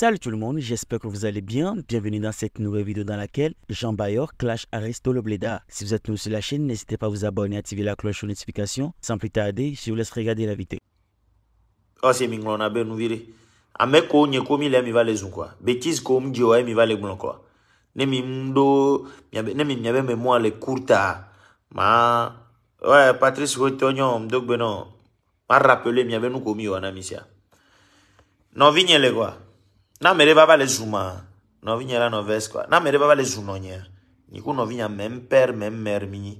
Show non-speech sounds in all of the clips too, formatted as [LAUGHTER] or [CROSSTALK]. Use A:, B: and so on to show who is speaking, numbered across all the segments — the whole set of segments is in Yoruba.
A: Salut tout le monde, j'espère que vous allez bien. Bienvenue dans cette nouvelle vidéo dans laquelle Jean Bayor clash Aristo Bleda. Si vous êtes nouveau sur la chaîne, n'hésitez pas à vous abonner et à activer la cloche de notification. Sans plus tarder, je vous laisse regarder la vidéo. Oh, c'est mignon, on a bien viré. A mec, on y comme il aime, il va quoi. Bêtise comme Dieu eh, aime, il va les blancs quoi. Nemi mdo, nemi nyabe me moi les courta. Ah. Ma, ouais, Patrice Rotonyon, donc ben non. Ma rappelé, nyabe nous comme il y en a Non, vignez les quoi. Nan me rev ava le zouman non Nan vi nye la noves kwa Nan me rev ava le zouman non Ni kou nan vi nye men per men mer mi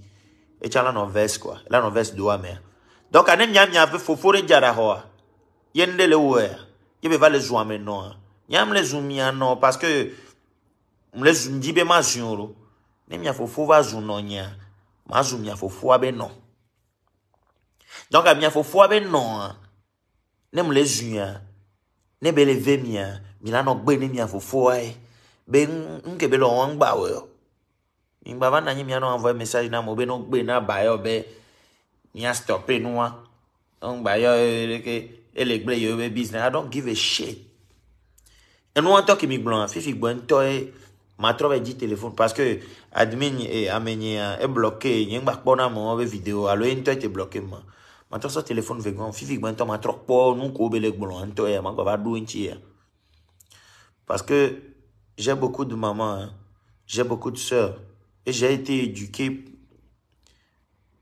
A: E chan la noves kwa La noves do ame Don ka nem nye ame fow fow re djara kwa Yen de le we Yen be val non, le zou ame non Nye ame le zouman non Paske mle zoum dibe ma zyon Nem nye fow fow vazou non Ma zouman fow fow abe non Don ka mne fow fow abe non Nem mle zouman Nem be leve mi an milano gbeni mia fofoae be nke be lo wan gba wo ngba bana nyi miano envoyer message na mo be no gbe na ba yo be mia stop e nuwa gba yo ke ele gbe yo be business i don't give a shit enu wan talk mi gbon fifi gbon to e ma trove di téléphone parce que admin e ameni e bloqué nyi ngba pona mo be video alo en to e bloqué mo ma to so téléphone vegan fifi gbon to ma tro po nu ko be le gbon to e ma gba ba do nchi ya Parce que j'ai beaucoup de mamans, j'ai beaucoup de sœurs, et j'ai été éduqué,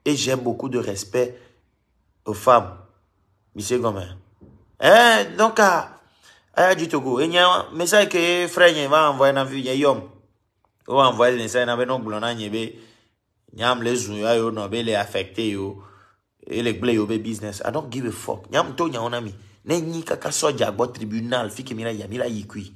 A: et j'ai beaucoup de respect aux femmes. Monsieur Hein, donc, du Togo, il y a que frère va envoyer dans a envoyer dans le les et les business. I don't give a fuck. Il a un ton, il kaka tribunal, yamila yikui.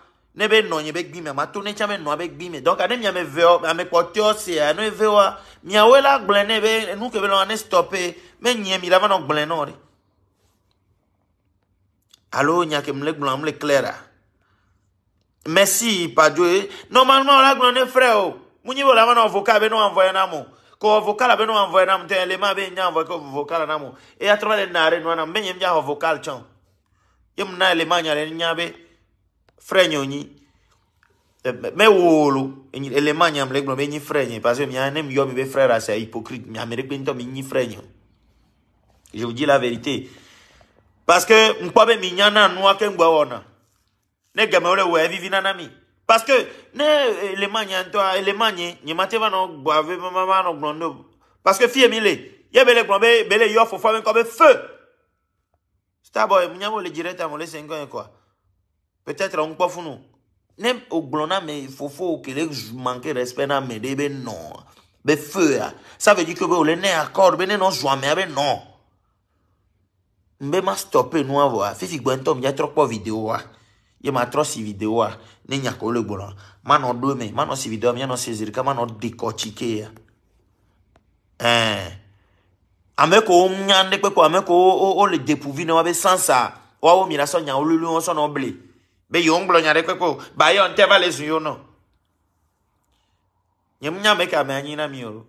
A: Nebe nonye bek bime. Matou ne chanme nonye bek bime. Donk ane mi ame vewa. Ame kwa tiosi. Ame vewa. Mi awe lak blen nebe. Nou ke velo ane stoppe. Men nye mi lavan lak blen non. Alo, nye ke mlek blan mlek lera. Mersi, padwe. Normalman lak blan ne freyo. Mwenye vo lavan lak vokal be nou anvoye namo. Ko vokal be nou anvoye namo. Te eleman be nye anvoye ko vokal namo. E a trovalen nare nou anam. Menye mde a vokal chan. Yem nan eleman nare nye anvoye. frenyo nyi eh, mɛ wolo elema nyi amele nyi parce que mia ne mi mi frère c'est hypocrite mi me ɖe kpe mi je vous dis la vérité parce que ŋkpɔ be mi nya na nua keŋgbe ne gɛmɛ wo le mi parce que ne elema toi ŋutɔ elema nyi nyi ma te va ave ma parce que fie mi le ye be le gblɔm be feu starboy mi nya bo le quoi. peut-être on nous même kpɔ funu ne ogblɔ na ame que okele manqué respect na mais ɖe be nɔ be feu ah. ça veut dire que be wòle ne accord be non joie mais amea ah non nɔ n be ma stopé nua vɔa fifi il y a trop kpɔ vidéo ah. il ma trɔ si videoa ne nya ko le gblɔ ma nɔ do mais ma nɔ si videoa mi nɔ seziri ka ma nɔ dekɔtsike ya ɛɛ ame ko wo nya ne kpekpe ame ko wo le depuvi ne wa be sansa wa wo mi la sɔ nya on lulu wɔn sɔ na wo be yo nglo nyare kwekwe ba yo nte vale zu yo no nyem nya me ka me anyi na mi oro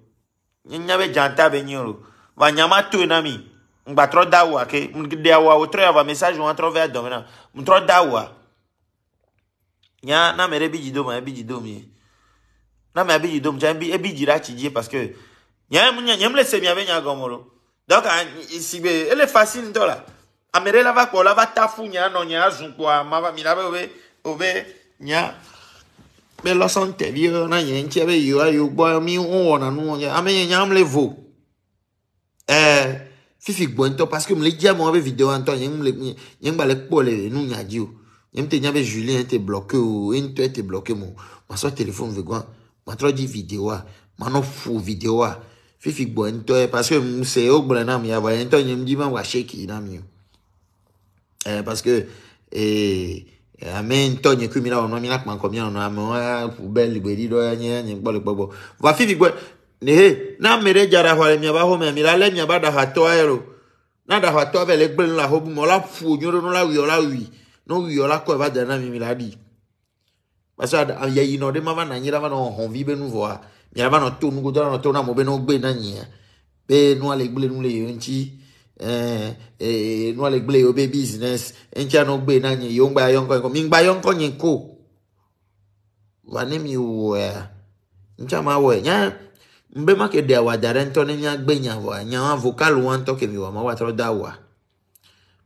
A: nya be janta be nyi oro va nyama to na mi ngba tro dawo ake de awa o tro ava message on tro vers domina mtro dawo nya na mere bi jido ma bi jido mi na me bi jido mja bi e bi jira chiji parce que nya nya nya mle se mi a nya gomoro donc si be ele facile ndola ame ɖe la va kpɔ la va ta fu nya nɔ nya zu kpɔa ma va mi la be obe obe nya be lɔsɔn tɛvi na nye ŋutia be yewo yewo gbɔ mi wo wɔna nu wɔn ame nye nya mle vo ɛɛ fifi gbɔ ŋutɔ parce que mle dzia mɔ be video wa ŋutɔ nye mle nye ŋgba le kpɔ le nu nya dzi o nye ŋutɔ nya be julien te bloqué o eŋutɔ te bloqué mo ma sɔ telefone vegan ma trɔ di video wa ma nɔ ƒo video wa fifi gbɔ ŋutɔ parce que ŋusẽ wo gblẽ na mi ava ye ŋutɔ nye ŋdi ma wa seki na mi o. Eh, parce que eh, eh, ame ŋutɔ nye kui mi na wɔnɔ mi na kpã kɔ mi na wɔnɔ amewo ya ƒu bɛ ligbe ɖi ɖɔ ya nye le gbɔgbɔ va fifi gbɔ ne he na ame ɖe la ɖa xɔ le miaba xɔme mi la lé miaba ɖahatɔa yɛ lo na ɖahatɔa vɛ le gblẽ nu la xɔ bumɔ la ƒo nyo ɖo no la wui o la wui no wui o la kɔ eva da na mi mi la ɖi parce que yeyinɔ ɖe ma va nɔ anyi la va nɔ hɔnvi be nu vɔa mi la va nɔ to nugodo la nɔ to na mo be ne wo gbe na nyia be nua le gblẽ nu le yewo ŋuti. Eh, eh, nuale gble yo be business entia no gbe na nyi yo ngba yonko yonko mi ngba yonko nyi ko wane mi wo ya ntia ma wo nya mbe ma ke de wa dare nto ne nya gbe nya wa nya wa vocal wa nto ke mi wa ma wa tro da wa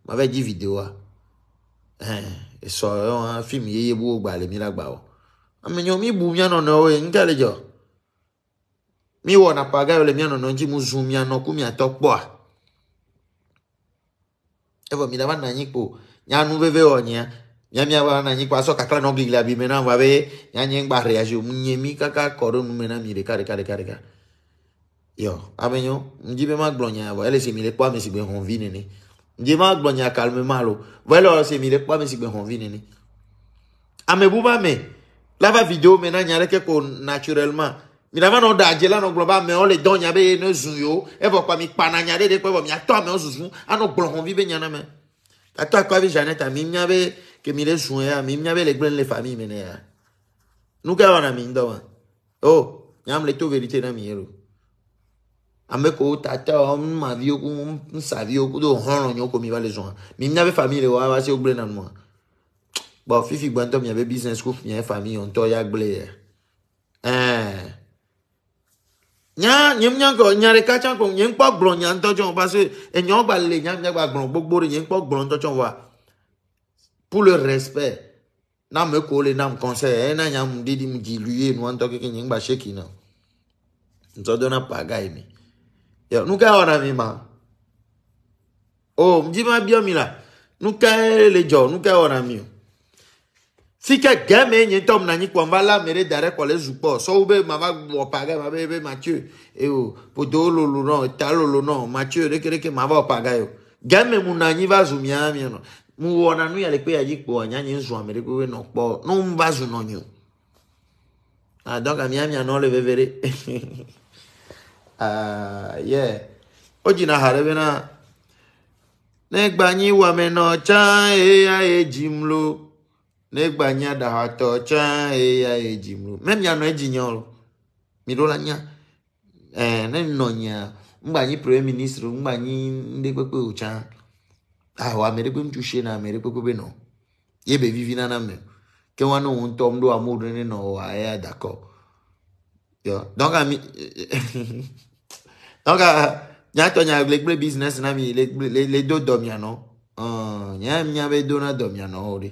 A: ma ve di video wa eh e so yo ha film yeye bu gba le mi la gba o amenyo mi bu mi anono o ntia le jo mi wo na paga le mi anono nji mu zoom mi anoku mi atokpo a evɔ mi dama nɔ anyi kpo nyanu veve wɔ nyia miamia va nɔ anyi kpo asɔ kakla nɔ gliglia bi me na va be nyanye gba re azo mu nye mi kaka kɔ ɖe nu me na mi ɖeka ɖeka ɖeka ɖeka yɔ ame nyo ŋdi be ma gblɔ nya vɔ ele si mi le kpɔ ame si gbe hɔn vi nene ŋdi ma gblɔ nya kalume ma lo vɔ ele wɔ si mi le kpɔ ame si gbe hɔn vi nene amebu ba lava video me na nya ɖeke ko naturellement miɖava nɔ da adze la nɔ gblɔ be amewo le dɔ nya be ne zu yewo evɔ kpa mi kpana nya ɖe ɖe kpɔ evɔ miatɔ amewo zuzu anɔ gblɔ hɔn vi be nya na me atɔ akpa vi janeta mi mia be ke mi le zu ya mi mia be le gblẽ le fami me ne ya nu ka wɔna mi ŋdɔ ma o nyam le to verite na mi yɛ lo ame ko tata wo nma viwo ko nsa viwo ko do hɔrɔn nyɔ ko mi va mi mia be fami le wa va se wo gblẽ na nu ma business ko mi ye fami ya gblẽ yɛ nya nyim nyanko nyare kacha ko nyim po gbron nya ntojo ba se enyo gba le nyam nya gba gbron gbogbo re nyim po gbron ntojo wa pour le respect na me ko le nam conseil na e nyam didi mu jiluye no ntoke ke nyim ba sheki na ntojo na paga imi e yo nuka ora mi ma o oh, mjima bio mi la nuka e le jo nuka ora mi o si ke gɛ me nye tɔm na nyi kpɔm va la me ɖe da ɖe kɔ le zukpɔ sɔwo be ma va wɔ pa ga ma be be mathieu eyo podo lolo nɔ ta lolo nɔ mathieu ɖeke ɖeke ma va wɔ pa ga yo gɛ me mu nyi va zu mia mia nɔ mu wɔna nu ya le kpe ya dzi kpɔ nya nye zu ame ɖe kpe nɔ kpɔ nu mu va zu nɔ nyo adɔka ah, mia mia nɔ le veve ɖe yɛ o dzina ha ɖe bena ne gbanyi wɔme nɔ tsã eya ye dzim loo. n'egbanye dahatɔ tsã eya edzi mlu ne mianɔ edzi nyɔ o mi ɖo la [LAUGHS] nya ɛɛ ne nɔ nyia ŋgbà nyi premier ministre ŋgbà nyi ŋɖe kpekpe o ame ɖe kpe ŋutsu na ame ɖe kpekpe be nɔ ye vivi nana me ke wa ne wo ŋutɔ ɖe ne nɔ eya dakɔ yɔ na mi le le do dɔmianɔ ɔn nya mi nya be do na dɔmianɔ o de.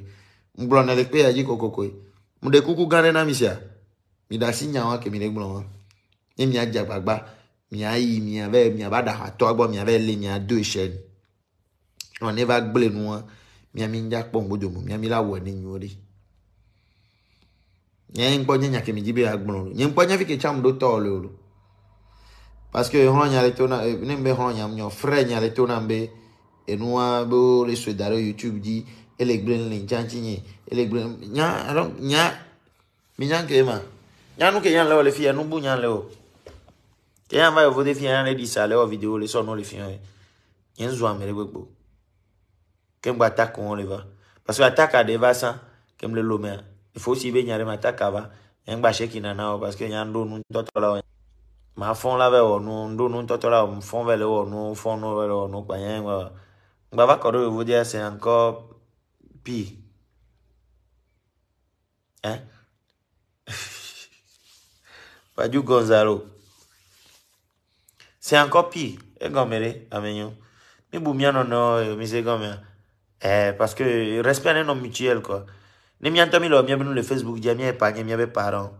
A: ngblɔ na le kpeya dzi kɔkɔkɔe mu ɖe kuku gã ɖe na mi sia mi ɖe asi nyawo ke mi ɖe gblɔ wa ne mia dze agbagba mia yi mia vɛ mia va ɖaha tɔ gbɔ mia vɛ le mia do ese nu ɔ ne va gble nua mia mi ŋdza kpɔ ŋgodo mu mia mi la wɔ ne nyuo ɖi nye ŋkpɔ nye nyakemi dzi be agblɔ o nye ŋkpɔ nye fi ke tsam ɖo tɔ le lo parce que nya le to na eh, ne mi be xlɔ̃ nya mi nyɔ frɛ nya le to na mi be enua be le sue da ɖe youtube dzi elegblin le dzadzi nyi elegblin nya alo nya mi nya ke ma nya ke nya le o le fi nu bu nya le o ke nya va yo vode fi nya le di sa le o video le so no le fi nya yen zo amere gbogbo ke ngba ta ko le va parce que attaque à des vassins ke mle lo me il faut aussi be nya le ma ta ka va yen gba se kina na parce que nya ndo nu to la o ma fon la ve o nu ndo nu to la o fon ve le o nu fon no le o nu gba yen gba va ko do yo vode c'est encore pire. Hein? [LAUGHS] du Gonzalo. C'est encore pire. Et eh, gomere, Mais boumia non non, parce que respect non mutuel, quoi. Ni mi le Facebook, un épargne, y avait parents.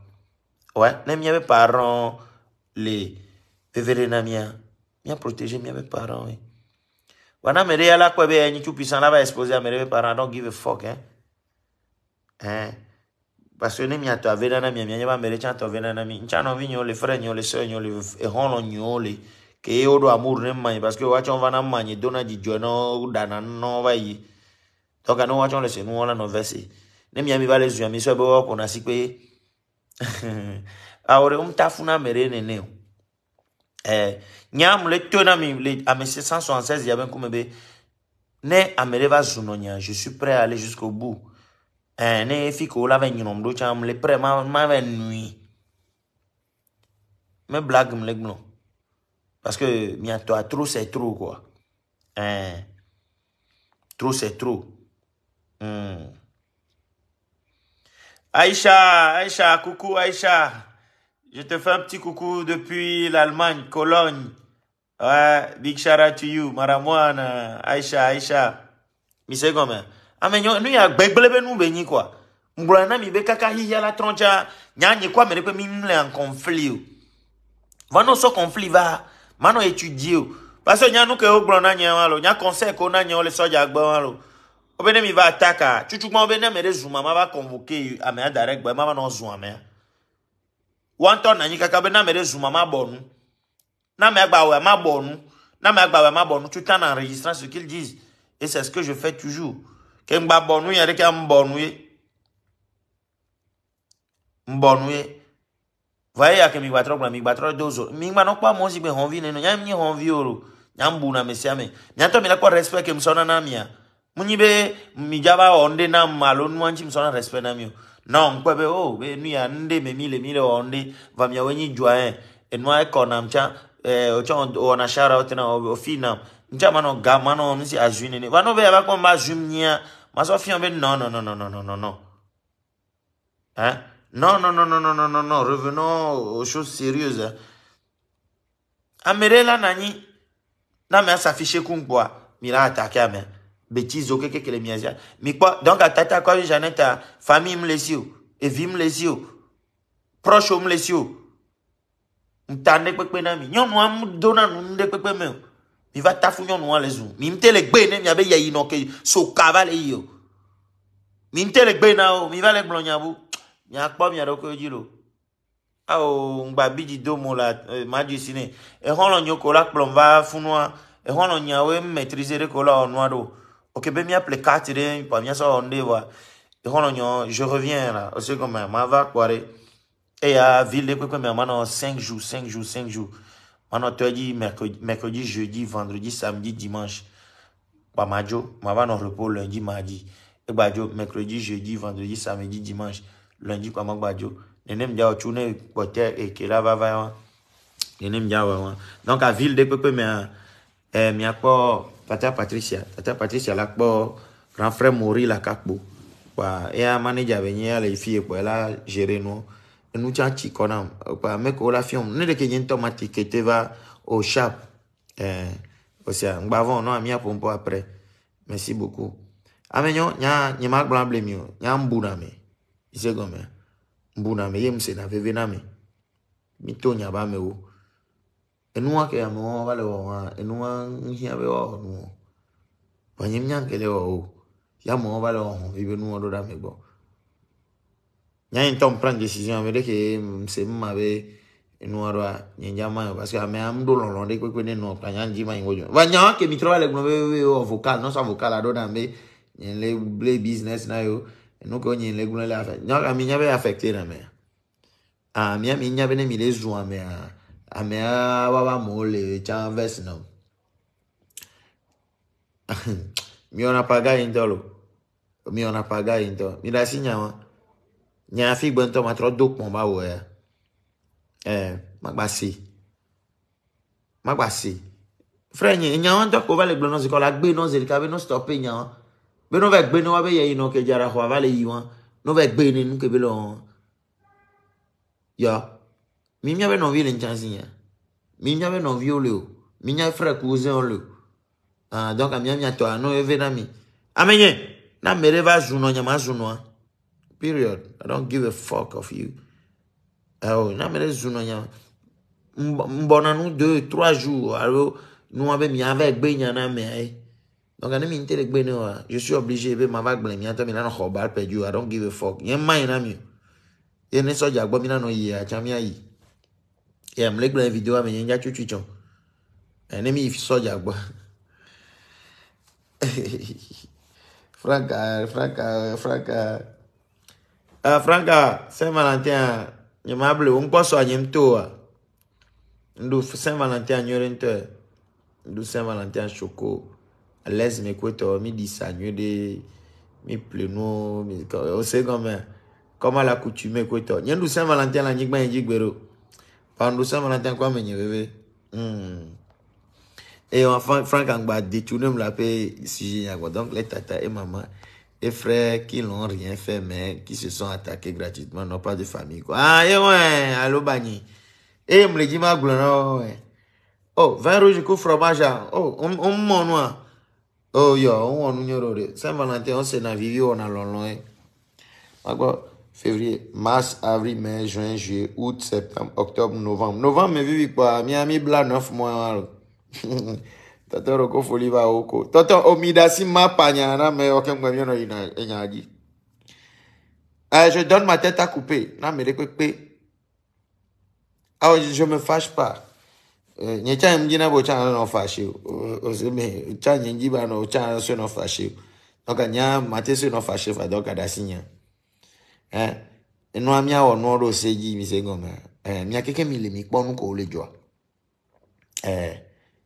A: Ouais, parents, les, vévéré na mia. protégé, parents, Wana mère yala kwa be ni tout puissant là va exposer à mes parents don't give a fuck eh eh parce que nemi atove na mi mi nyaba mère cha atove na mi ncha no vinyo le frère nyo le sœur nyo le e hono nyo le ke yo do amour ne mai parce que wacho va na mai dona di jono dana no va yi. Donc à nous wacho le se nous on no verset. Nemi ami va les yeux mi so be wo kona si pe Ahora [LAUGHS] un tafuna mère nene. Eh le tonami le ame 176 yaben kumebe ne ameleva zunonya je suis prêt à aller jusqu'au bout hein ne fiko la ben nyinom do cham le prêt ma ma ben nuit me blague m'le gno parce que mia toi trop c'est trop quoi hein trop c'est trop hmm. Aïcha Aïcha coucou Aïcha je te fais un petit coucou depuis l'Allemagne Cologne Uh, big shout out to you, Maramwana, Aisha, Aisha. Mi se Ame nyo, ya begblebe nou be nyi kwa. Mbra na kaka hiya la troncha. mere kwa me depe mi mle an konfli yo. Vano so konfli va. Mano etudie yo. na nye mi va ataka. Ma va konvoke yu. Ame a darek ba. Ma va non na nyi kaka obene me de zuma ma Tu en enregistrant ce qu'ils disent. Et c'est ce que je fais toujours. Mbonouye. Voyez, y'a que Je mi migbatro dozo. Migba non quoi, moi, si ben honvi, non, y'a m'y honvi Je ne m'bouna, messiame. Y'a toi, la quoi respect que m'sona ne mi mijaba onde nam malon, mwanchi m'sona respect namio. Non, quoi, be, oh, be, nde, me mille, mille, onde, va m'ya weni joie. Eh. Et moi, Ou chan ou anachara ou tenan, ou fi nan. Ou chan manon gaman, manon anzi aju nene. Wanon vey avak ou anba ajum nye. Mas ou fi anbe nan, nan, nan, nan, nan, nan, nan. Nan, nan, nan, nan, nan, nan, nan, nan. Revenon ou chos seryouz. A me re lan nani. Nan men sa fichekou mpwa. Mi lan atakya men. Beti zoke kekele mi azyan. Mi kwa, donk atakya kwa vi janen ta. Fami mlesi ou. Evi mlesi ou. Proch ou mlesi ou. nta ne kpekpe na mi nyɔnua mu do na nu nu ɖe kpekpe me o mi va ta fu nyɔnua le zu mi ŋutɛ le gbe ne miabe yeyi nɔ ke soka va le yi o mi ŋutɛ le gbe na o mi va le gblɔ nyabu miakpɔ miaɖewo ko dzi lo awo ŋgba bidzi do mo la eh, madu si ne exɔlɔ nyo e ko la kplɔm va funua exɔlɔ nyawo mɛtrize ɖe ko la wɔ nua ɖo ok be miaple kati ɖe pa miasɔ wɔ nu ɖe wa exɔlɔ nyɔ je reviens la o se gɔme ma va kpɔ ɖe. Et à Ville de maintenant 5 jours, 5 jours, 5 jours. Maintenant, tu as dit mercredi, mercredi, jeudi, vendredi, samedi, dimanche. Bah, ma majo, ma va en repos lundi, mardi. Et bajo, mercredi, jeudi, vendredi, samedi, dimanche. Lundi, quoi, ma bajo. Nenem dia otune poter et que là va va. Nenem hein. dia va. Hein. Donc à ville de pepe mais hein, eh mi akpo tata Patricia, tata Patricia la akpo grand frère Mori la kakbo. Quoi, et à manager venir les filles quoi là gérer nous. nu tsã tsi kɔ nam kpa meko la fiɔm ne ɖeke nye ŋutɔ ma ti kete va o sharp ɛɛ eh, o sea ŋgbavɔ nɔ mía ƒom po apre merci beaucoup ame nyɔ nya nye ma gblɔ able mi o nya ŋbu na me ise gɔme ŋbu na me ye ŋuse na veve na me mi to nya ba me wo enua ke amewo va le wɔ hã enua ŋhia be woawɔ nuwo vɔ nye mía nkele wɔ o ya amewo va le wɔ hɔn ebe nuwo ɖo ɖe ame gbɔ ɲanitɔn prend décision ame ɖeke semma be enua ɖoa nyɛnyama o parce que ame am ɖo lɔlɔ ɖe kpekpe ne nɔ kpa nyandzi ma yin ko jɔ va nyawo ke mi trɔ va le gblɔ be be wɔ vocal nɔsɔ vocal aɖo na be nye le ble business na yo enu ke nye le gblɔ le afɛ nyawo ami nya be affecté na mea ami ami nya be ne mi le zu amea amea wa ba mo le tsa verse na [LAUGHS] o mi wɔna paga yi ŋutɔ mi wɔna paga yi mi ɖe asi nya nye hafi gbɛntɔ matrɔ do kpɔn ba wɔ ya ɛɛ magbasi magbasi frɛ nye nyawo ŋutɔ ko va le gblɔ nɔzi kɔ la gbe nɔzi ɖeka be nɔstɔ pe nyawo be nɔvɛ gbe ne wa be yeyi nɔ kedze ara xɔa va le yi wa nɔvɛ gbe ne nu kebe le wɔn yɔ mi mía be nɔvi le ŋutsa si nya mi mía be nɔviwo le o mi mía frɛ kuzɛwo le o ah donc mía mía tɔ anɔ eve na mi amenye na ame ɖe va zu nɔ nyama zu Period. I don't give a fuck of you. Alors, na mele zuno nya. Mbona nu deux, trois jours. Alors, nous avons mis avec benya na me ai. Donc, ane mi intele gbe Je suis obligé be ma vague blé mi ata mi na no khobar pe I don't give a fuck. Yen mai na mi. Yen so ja gbo mi na no yi a cha mi ai. Yen mle gbe video me yen ja chuchu chon. Ene mi so ja gbo. Franca, Franca, Franca. Franca, Saint Valentin, nye mable ou mpwa so a nye mto ou a. Ndou Saint Valentin nye rente. Ndou Saint Valentin choko. Lez me kwe to, mi disa nye de, mi plenou, mi... Ose gomen, koman la koutume kwe to. Nyen dou Saint Valentin lanyikman yedjik bero. Pa ndou Saint Valentin kwa menye veve. E yon Franca mba ditounen mla pe si jenye akwa. Donk le tata e mama... E frey ki loun ryen fe men, ki se son atake gratitman, nou pa de fami kwa. A, yo wè, alo banyi. E, mle di maglou, nou wè. O, oh, vè rougi kou frobajan. O, on moun wè. O, yo, on wè nou oh, nyo rore. Saint Valentin, on se nan vivi, on nan lon loun wè. A gwa, fevri, mas, avri, men, jwen, jwe, out, septem, oktob, novem. Novem me vivi kwa, mi ami bla neuf mwen wè. A, yo wè. tatoro ko foli ba oko toto omidasi mapanya na me okengwe miono ina enyaji euh, je donne ma tête à couper na me lekwekpe ah je, je me fâche pas e, nye cha e mji na bocha na ofashi oseme cha nyenji ba no cha so no fashi donc nya mate so no fashi fa donc adasinya eh enu amia wo no ro seji mi se gonga eh e, mi akeke mi le mi ponu ko le jo eh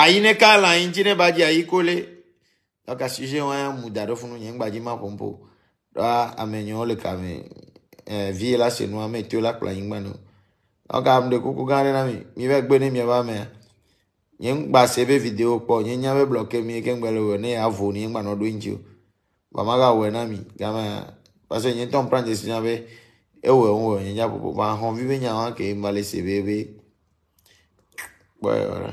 A: ayi ne ka la yin ti ne ba di ayi kole dɔka sujet wa mu da ɖe funu nye ŋgbadzi ma pɔnpɔ ɖa ame nyewo le kame ɛɛ vie la se nua me to la kplɔ anyigba no dɔka ame ɖe kuku gã aɖe na mi mi va gbe ne mi va mea nye ŋgba se be video kpɔ nye nya be blɔke mi ke ŋgba le wɔ ne avo ne ŋgba nɔ ɖo ŋtsi o bama ga wɔe na mi gama parce que nye tɔn pran dzesi nya be ewɔ ŋu e wɔ nye nya popo ba hɔn vi be nya wa ke ŋgba le se be be kpɔ yɔ la.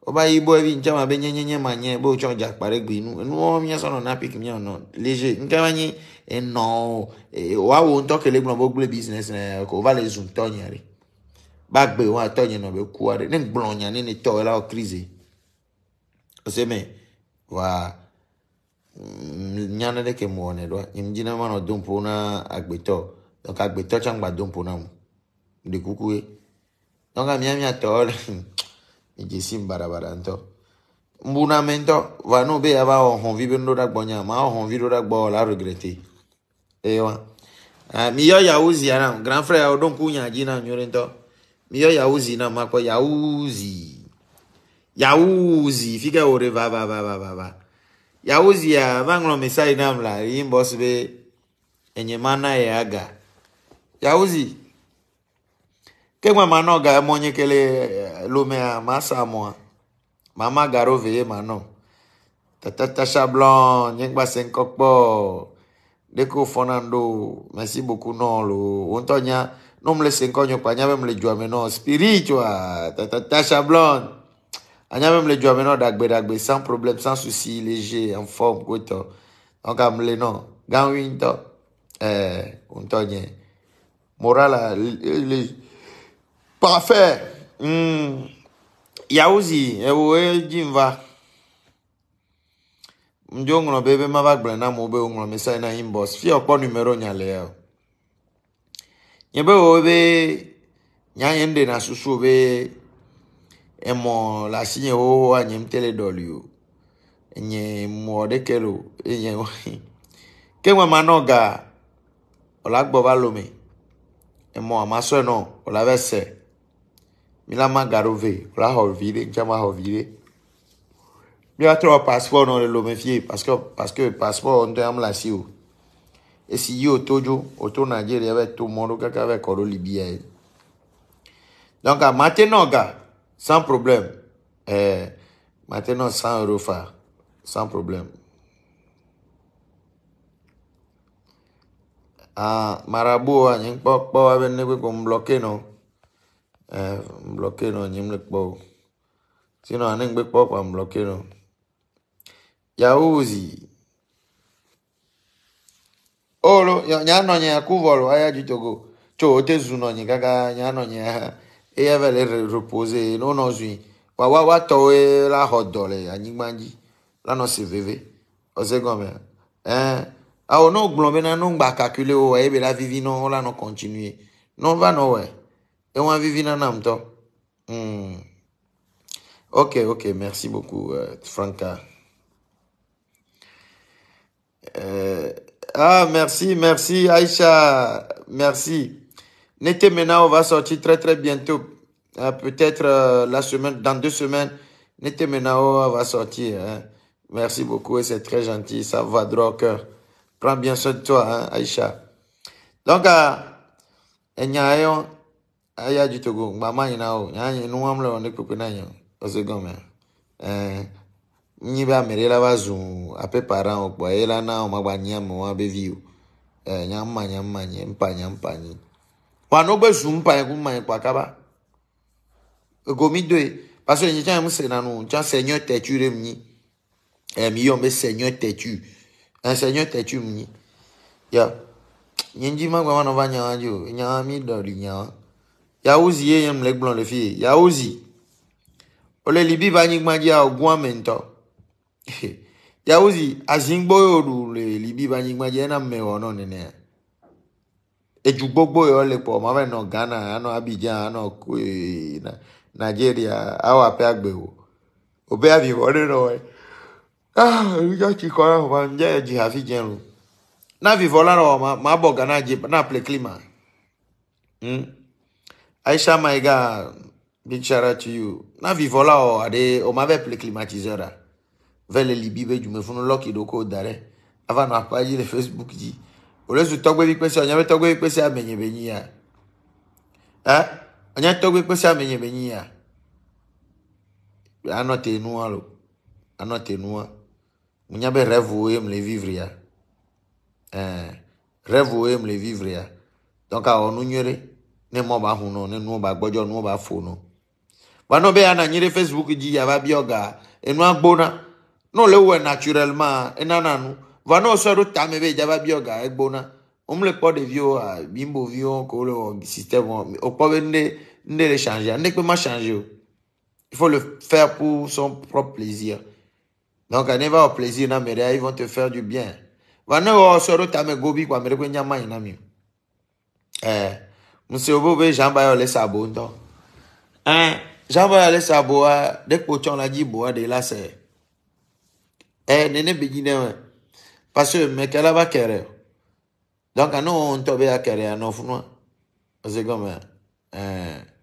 A: O oba yibo ebi nchama be nyenyenye manye bo cho ja kpare gbinu nuo mi so na pick mi ono leje nkama nyi eno wa wo nto kele gbon bo gble business na ko va le zoom to nyari ba gbe wa to nyi no be kuare ne gbon nya ne ne to la o crise o me wa nyana de ke mo ne do imjina ma no dumpo na agbeto donc agbeto changba dumpo na mu de kuku e donc amia mi atore ijisin barabarantɔ mbunamɛntɔ vanu be aba ɔhɔnvi be nuɖoɖa gbɔnya ma ɔhɔnvi ɖoɖa gbɔ la regrete eye eh, wa ah, miyɔ yawu zia nam grand frère yawo ɖo ŋku nya dzi nam nyuie ŋutɔ miyɔ yawu zi nam akpɔ yawu zi yawu zi fi ke wo ɖe vavavavava yawu zia va ŋlɔ misa yi nam la yi bɔs be enye na ye aga yawu zi kegbe manɔ ga emɔ nyi kele eh, lomea ma sa mɔa mama ga ɖo ve ye manɔ tatatasa blɔ nyigba se ŋkɔ kpɔ ɖeke wo fɔna ɖo merci beaucoup nɔ lo wo ŋutɔ nya ne mo le se ŋkɔ nyo kpa nya be mo le dzoa me nɔ spiritual tatatasa blɔ anya be mo le dzoa me nɔ ɖagbe ɖagbe sans problème sans souci léger en forme gotɔ donc am le nɔ gaŋui ŋutɔ ɛɛ wo ŋutɔ eh, nye moral a léger. Parfait. Mm. Yawuzi, ewo ejimva. Mjo ngro bebe mavagbre na mo be ngro mesa na inbox. Fi opo numero nyale yo. Nyebe wo be nyanyende na susu be emo la sinye wo anye mtele doli yo. Enye mo de kelo, enye wo. [LAUGHS] Kenwa manoga. Olagbo ba lome. Emo amaso no, olavese. mis garove la il a jama un vire Il a passeport non le me parce que parce que passeport on te am la si ou et si yo tojo o to Nigeria be monde moro kaka be coro libien. donc à maintenant gars sans problème eh, maintenant sans euros sans problème ah Marabou a pas, pas pok abe ne ko bloquer non eh, bloqueo nyim le kpɔ o sino kpɔ kpa olo aya tso o te zu nɔnyi kaka nya nɔnyi eya vɛ le repose no nɔ zui wa wa wa tɔwoe la xɔ dɔ le anyigba dzi la nɔ se veve ɔse gɔme ɛn eh, awo n'o gblɔ bena n'o gba kakule et on a vécu en donc. Hmm. Ok, ok, merci beaucoup, euh, Franca. Euh, ah, merci, merci, Aïcha. Merci. Nete maintenant, va sortir très, très bientôt. Ah, peut-être euh, la semaine, dans deux semaines, Nete maintenant, va sortir. Hein. Merci beaucoup c'est très gentil. Ça va droit au cœur. Prends bien soin de toi, hein, Aïcha. Donc, euh, aya ji togo mama nyina o nya nyi nu wam lo ne pepe na nyo ose gome eh nyi ba mere la wazu ape para o po ela na o magba nya mo wa be view eh nya mma nya mma nyi mpa nya mpa nyi wa no gbe zu mpa e ku mma e pa kaba gomi doe parce que nyi cha mu se na nu cha seigneur têtu re mnyi, eh mi yo me seigneur têtu un seigneur têtu mi ya nyi ji magba wa no va nya wa ju nya mi do ri nya yawuzi ye yem le gblɔm le fi ye yawuzi wole libi ba anyigba dzi agua me ŋutɔ [LAUGHS] yawuzi azigbɔ yi woɖu le libi ba anyigba dzi ena me wɔ nɔ nenea edu gbogbo yi wole kpɔ ma va nɔ ghana anɔ abidjan anɔ ee na nigeria awɔ aƒe agbe o obe avi wɔ ne nɔ wɛ ah eɖudzɔ tsi kɔ na wɔ ma ŋdze edzi hafi dze lo na vi vɔ la nɔ wɔ ma ma bɔ ghana dzi na ple klima. Hmm? Aisha, my God, big shout out to you. Na vivola o oh, ade o oh, mave ple climatiseur. Ah. Vele libi du me funu loki doko dare. Ava na page de Facebook ji. O le su togbe bi pese ah. onye togbe bi pese amenye benyi ah. ya. Eh? Onye togbe pese amenye benyi ya. Anote nuwa lo. Anote nuwa. Munya be rêve o em le vivre ya. Eh, rêve o em le vivre ya. Donc o onu nyere ne mmɔ ba ho ne no ba gbɔdzɔ no ba fo no wano bɛ yana nyi ɖe facebook dzi yaba bi ɔga enua gbona no le wɔ naturellement enana nu va no sɔ ɖo tame be yaba bi ɔga egbona wɔn le kpɔ ɖeviwo a bimboviwo ko le wɔ système wɔ okpɔ be ne ne le changer ne kpe ma changer il faut le faire pour son propre plaisir donc ne va au plaisir na mɛ ils vont te faire du bien va ne wɔ sɔ ɖo tame gobi kɔ ame ɖe ko na mi Eh. Monsi yo bobe jan bayo le sa bo yon ton. An, jan bayo le sa bo a, dek pochon la di bo a de la se. E, nenen bedine wè. Pase, meke la va kere. Donk anon, an tobe a kere anon foun wè. Ose gomen, an.